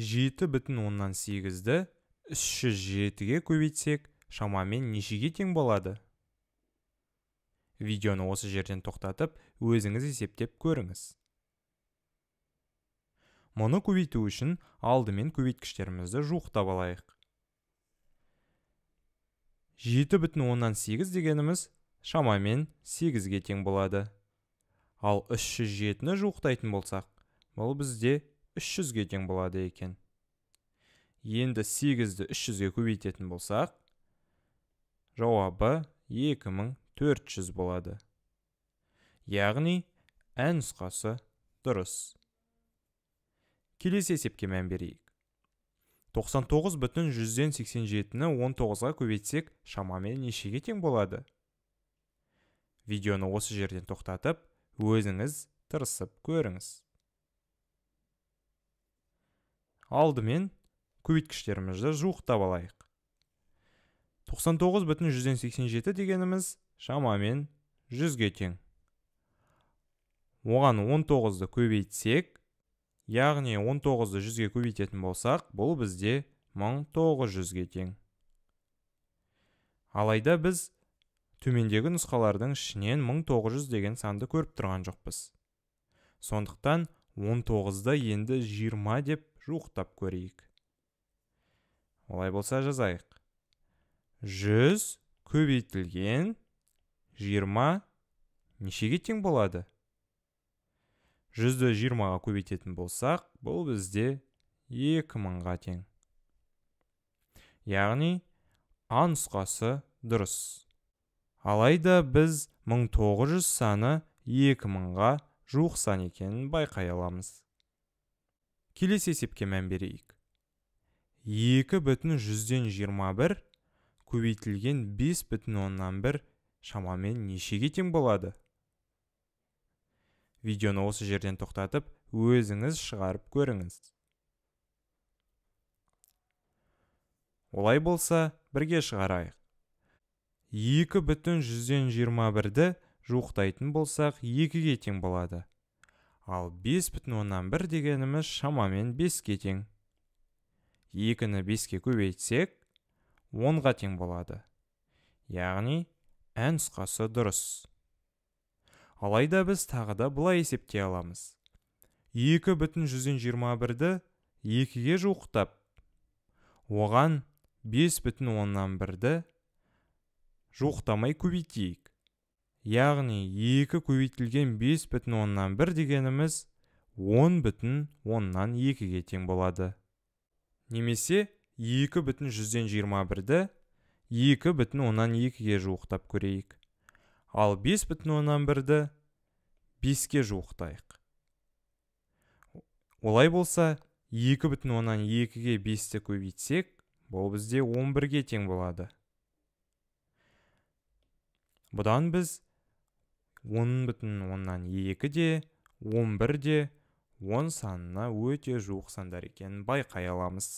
жеті бүтін оннан сегізді үш жетіге көбейтсек шамамен нешеге тең болады видеоны осы жерден тоқтатып өзіңіз есептеп көріңіз мұны көбейту үшін алдымен көбейткіштерімізді жуықтап алайық жеті бүтін оннан сегіз дегеніміз шамамен сегізге тең болады ал үш жүз жетіні жуықтайтын болсақ бұл бізде 300-ге тең болады екен енді 8-ді 300-ге көбейтетін болсақ жауабы 2400 болады яғни ән нұсқасы дұрыс келесі есепке мән берейік 99 бүтін 100-ден 87-ні 19-ға көбейтсек шамамен нешеге тең болады видеоны осы жерден тоқтатып өзіңіз тұрысып көріңіз алдымен көбейткіштерімізді жуықтап алайық 99,187 дегеніміз шамамен 100-ге тең оған 19-ды көбейтсек яғни 19-ды 100-ге көбейтетін болсақ бұл бізде 1900-ге тең алайда біз төмендегі нұсқалардың ішінен 1900 деген санды көріп тұрған жоқпыз сондықтан 19-ды енді 20 деп жуықтап көрейік олай болса жазайық жүз көбейтілген жиырма нешеге тең болады жүзді жиырмаға көбейтетін болсақ бұл бізде екі мыңға тең яғни а нұсқасы дұрыс алайда біз 1900 саны екі мыңға жуық сан екенін байқай аламыз келесі есепке мән берейік екі бүтін жүзден жиырма бір көбейтілген бес бүтін оннан бір шамамен нешеге тең болады видеоны осы жерден тоқтатып өзіңіз шығарып көріңіз олай болса бірге шығарайық екі бүтін жүзден жиырма бірді жуықтайтын болсақ екіге тең болады ал 5,1 дегеніміз шамамен 5-ке тең 2-ні 5-ке көбейтсек 10-ға тең болады яғни ән сұқасы дұрыс алайда біз тағы да былай есептей аламыз 2121 бүтін 2 ді 2-ге жуықтап оған 51 бүтін оннан бірді жуықтамай көбейтейік яғни 2 көбейтілген 5 бүтін оннан 1 дегеніміз 10 бүтін оннан 2-ге тең болады немесе 2 бүтін жүзден 21-ді 2 бүтін оннан 2-ге жуықтап көрейік ал 5 бүтін оннан 1-ді 5-ке жуықтайық олай болса 2 бүтін оннан 2-ге 5-ті көбейтсек бұл бізде 11-ге тең болады бұдан біз он бүтін оннан екі де он бір де он санына өте жуық сандар екенін байқай аламыз